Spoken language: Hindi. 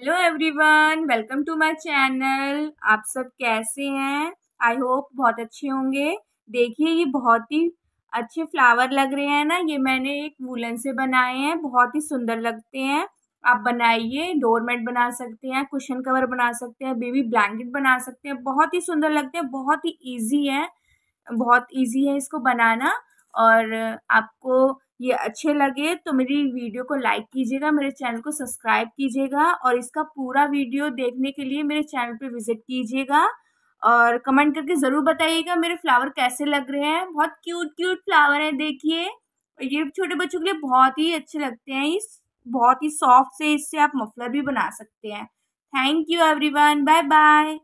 hello everyone welcome to my channel आप सब कैसे हैं आई होप बहुत अच्छे होंगे देखिए ये बहुत ही अच्छे फ्लावर लग रहे हैं ना ये मैंने एक वूलन से बनाए हैं बहुत ही सुंदर लगते हैं आप बनाइए डोरमेट बना सकते हैं कुशन कवर बना सकते हैं बेबी ब्लैंकेट बना सकते हैं बहुत ही सुंदर लगते हैं बहुत ही ईजी है बहुत ईजी है इसको बनाना और आपको ये अच्छे लगे तो मेरी वीडियो को लाइक कीजिएगा मेरे चैनल को सब्सक्राइब कीजिएगा और इसका पूरा वीडियो देखने के लिए मेरे चैनल पे विज़िट कीजिएगा और कमेंट करके ज़रूर बताइएगा मेरे फ्लावर कैसे लग रहे हैं बहुत क्यूट क्यूट फ्लावर हैं देखिए और ये छोटे बच्चों के लिए बहुत ही अच्छे लगते हैं इस बहुत ही सॉफ्ट से इससे आप मफलर भी बना सकते हैं thank you everyone bye bye